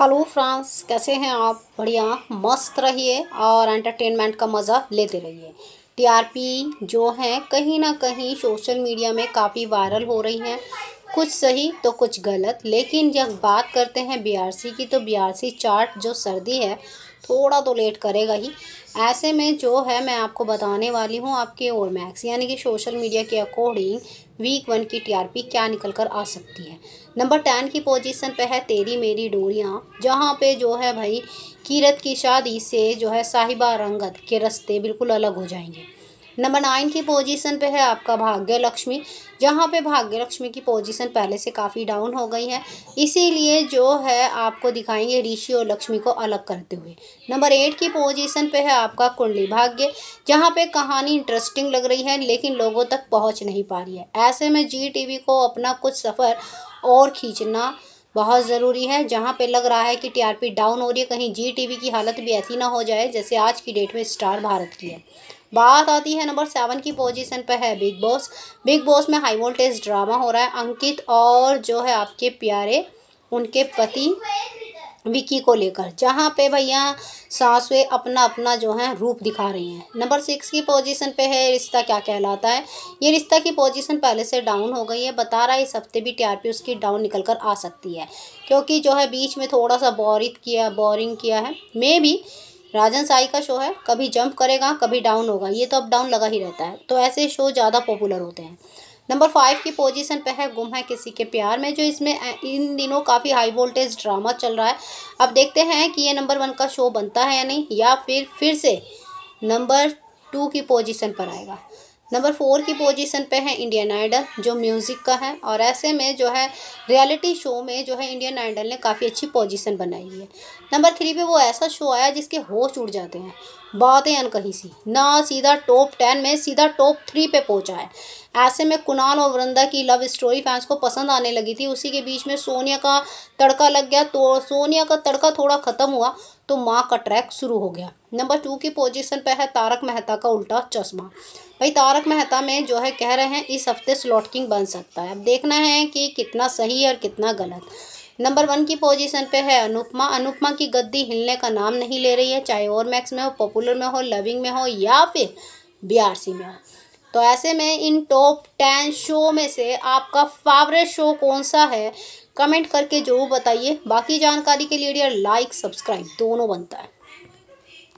hello France कैसे हैं आप बढ़िया मस्त रहिए और एंटरटेनमेंट का मज़ा लेते रहिए टीआरपी जो हैं कहीं ना कहीं सोशल मीडिया में काफ़ी वायरल हो रही हैं कुछ सही तो कुछ गलत लेकिन जब बात करते हैं बीआरसी की तो बीआरसी चार्ट जो सर्दी है थोड़ा तो लेट करेगा ही ऐसे में जो है मैं आपको बताने वाली हूँ आपके और मैक्स यानी कि सोशल मीडिया के अकॉर्डिंग वीक वन की टीआरपी क्या निकल कर आ सकती है नंबर टेन की पोजीशन पे है तेरी मेरी डोरियाँ जहाँ पे जो है भाई कीरत की शादी से जो है साहिबा रंगत के रस्ते बिल्कुल अलग हो जाएंगे नंबर नाइन की पोजीशन पे है आपका भाग्य लक्ष्मी जहाँ पे भाग्य लक्ष्मी की पोजीशन पहले से काफ़ी डाउन हो गई है इसीलिए जो है आपको दिखाएंगे ऋषि और लक्ष्मी को अलग करते हुए नंबर एट की पोजीशन पे है आपका कुंडली भाग्य जहाँ पे कहानी इंटरेस्टिंग लग रही है लेकिन लोगों तक पहुँच नहीं पा रही है ऐसे में जी टीवी को अपना कुछ सफ़र और खींचना बहुत ज़रूरी है जहाँ पे लग रहा है कि टीआरपी डाउन हो रही है कहीं जी की हालत भी ऐसी ना हो जाए जैसे आज की डेट में स्टार भारत की है बात आती है नंबर सेवन की पोजीशन पर है बिग बॉस बिग बॉस में हाई वोल्टेज ड्रामा हो रहा है अंकित और जो है आपके प्यारे उनके पति विकी को लेकर जहाँ पे भैया सासुए अपना अपना जो है रूप दिखा रही हैं नंबर सिक्स की पोजीशन पे है रिश्ता क्या कहलाता है ये रिश्ता की पोजीशन पहले से डाउन हो गई है बता रहा है इस हफ्ते भी टीआरपी उसकी डाउन निकल कर आ सकती है क्योंकि जो है बीच में थोड़ा सा बोरित किया बोरिंग किया है मे भी राजन साई का शो है कभी जंप करेगा कभी डाउन होगा ये तो अप डाउन लगा ही रहता है तो ऐसे शो ज़्यादा पॉपुलर होते हैं नंबर फाइव की पोजीशन पे है गुम है किसी के प्यार में जो इसमें इन दिनों काफ़ी हाई वोल्टेज ड्रामा चल रहा है अब देखते हैं कि ये नंबर वन का शो बनता है या नहीं या फिर फिर से नंबर टू की पोजिशन पर आएगा नंबर फोर की पोजीशन पे है इंडियन आइडल जो म्यूज़िक का है और ऐसे में जो है रियलिटी शो में जो है इंडियन आइडल ने काफ़ी अच्छी पोजीशन बनाई है नंबर थ्री पे वो ऐसा शो आया जिसके होश उड़ जाते हैं बातें अनकहीं सी ना सीधा टॉप टेन में सीधा टॉप थ्री पे पहुंचा है ऐसे में कुणाल और वृंदा की लव स्टोरी फैंस को पसंद आने लगी थी उसी के बीच में सोनिया का तड़का लग गया तो सोनिया का तड़का थोड़ा ख़त्म हुआ तो माँ का ट्रैक शुरू हो गया नंबर टू की पोजीशन पर है तारक मेहता का उल्टा चश्मा भाई तारक मेहता में जो है कह रहे हैं इस हफ्ते स्लॉट किंग बन सकता है अब देखना है कि कितना सही और कितना गलत नंबर वन की पोजीशन पे है अनुपमा अनुपमा की गद्दी हिलने का नाम नहीं ले रही है चाहे और मैक्स में हो पॉपुलर में हो लविंग में हो या फिर बी में हो तो ऐसे में इन टॉप टेन शो में से आपका फेवरेट शो कौन सा है कमेंट करके जरूर बताइए बाकी जानकारी के लिए डियर लाइक सब्सक्राइब दोनों बनता है